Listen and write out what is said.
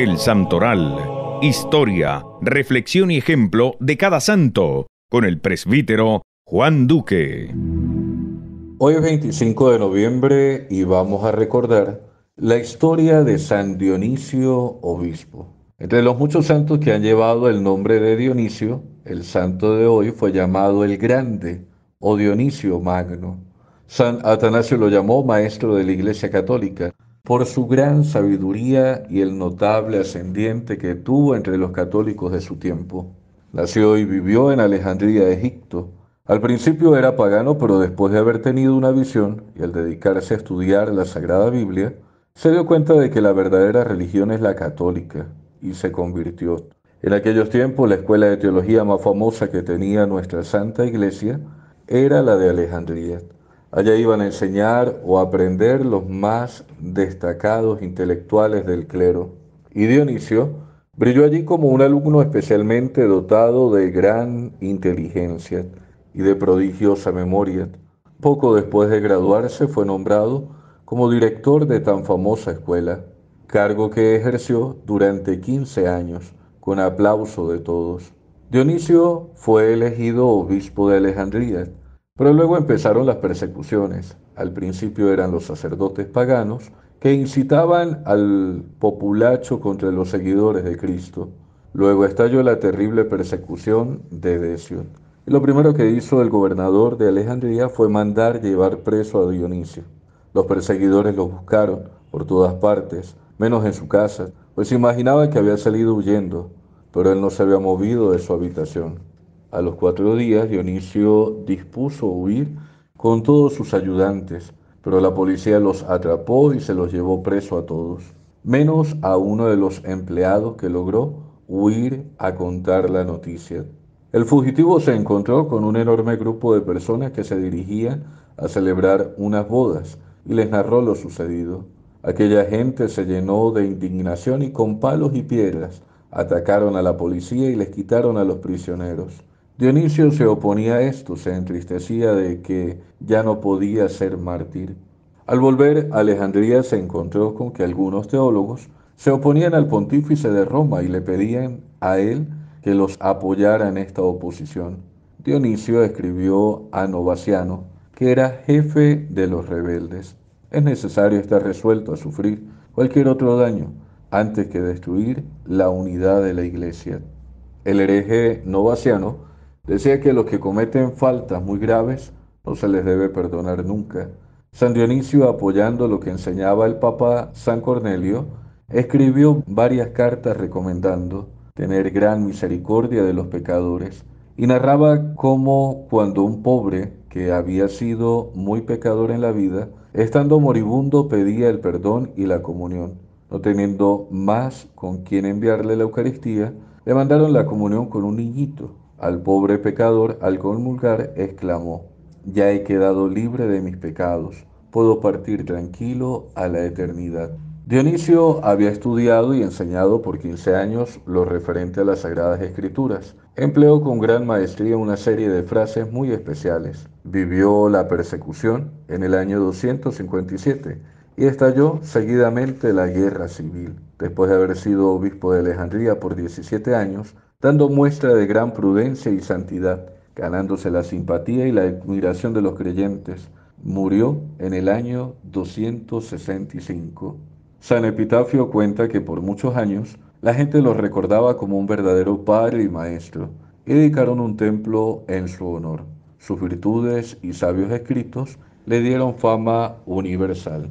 El Santoral. Historia, reflexión y ejemplo de cada santo, con el presbítero Juan Duque. Hoy es 25 de noviembre y vamos a recordar la historia de San Dionisio Obispo. Entre los muchos santos que han llevado el nombre de Dionisio, el santo de hoy fue llamado el Grande o Dionisio Magno. San Atanasio lo llamó maestro de la Iglesia Católica. Por su gran sabiduría y el notable ascendiente que tuvo entre los católicos de su tiempo. Nació y vivió en Alejandría, Egipto. Al principio era pagano, pero después de haber tenido una visión y al dedicarse a estudiar la Sagrada Biblia, se dio cuenta de que la verdadera religión es la católica y se convirtió. En aquellos tiempos la escuela de teología más famosa que tenía nuestra Santa Iglesia era la de Alejandría. Allá iban a enseñar o aprender los más destacados intelectuales del clero. Y Dionisio brilló allí como un alumno especialmente dotado de gran inteligencia y de prodigiosa memoria. Poco después de graduarse fue nombrado como director de tan famosa escuela, cargo que ejerció durante 15 años, con aplauso de todos. Dionisio fue elegido obispo de Alejandría pero luego empezaron las persecuciones. Al principio eran los sacerdotes paganos que incitaban al populacho contra los seguidores de Cristo. Luego estalló la terrible persecución de Decio. Y lo primero que hizo el gobernador de Alejandría fue mandar llevar preso a Dionisio. Los perseguidores lo buscaron por todas partes, menos en su casa, pues imaginaba que había salido huyendo, pero él no se había movido de su habitación. A los cuatro días Dionisio dispuso huir con todos sus ayudantes, pero la policía los atrapó y se los llevó preso a todos, menos a uno de los empleados que logró huir a contar la noticia. El fugitivo se encontró con un enorme grupo de personas que se dirigían a celebrar unas bodas y les narró lo sucedido. Aquella gente se llenó de indignación y con palos y piedras atacaron a la policía y les quitaron a los prisioneros. Dionisio se oponía a esto, se entristecía de que ya no podía ser mártir. Al volver a Alejandría se encontró con que algunos teólogos se oponían al pontífice de Roma y le pedían a él que los apoyara en esta oposición. Dionisio escribió a Novaciano, que era jefe de los rebeldes. Es necesario estar resuelto a sufrir cualquier otro daño antes que destruir la unidad de la iglesia. El hereje Novaciano decía que los que cometen faltas muy graves no se les debe perdonar nunca. San Dionisio, apoyando lo que enseñaba el Papa San Cornelio, escribió varias cartas recomendando tener gran misericordia de los pecadores y narraba cómo cuando un pobre que había sido muy pecador en la vida, estando moribundo pedía el perdón y la comunión. No teniendo más con quien enviarle la Eucaristía, le mandaron la comunión con un niñito. Al pobre pecador, al conmulgar, exclamó, ya he quedado libre de mis pecados, puedo partir tranquilo a la eternidad. Dionisio había estudiado y enseñado por 15 años lo referente a las Sagradas Escrituras. Empleó con gran maestría una serie de frases muy especiales. Vivió la persecución en el año 257 y estalló seguidamente la guerra civil. Después de haber sido obispo de Alejandría por 17 años, dando muestra de gran prudencia y santidad, ganándose la simpatía y la admiración de los creyentes, murió en el año 265. San Epitafio cuenta que por muchos años la gente lo recordaba como un verdadero padre y maestro y dedicaron un templo en su honor. Sus virtudes y sabios escritos le dieron fama universal.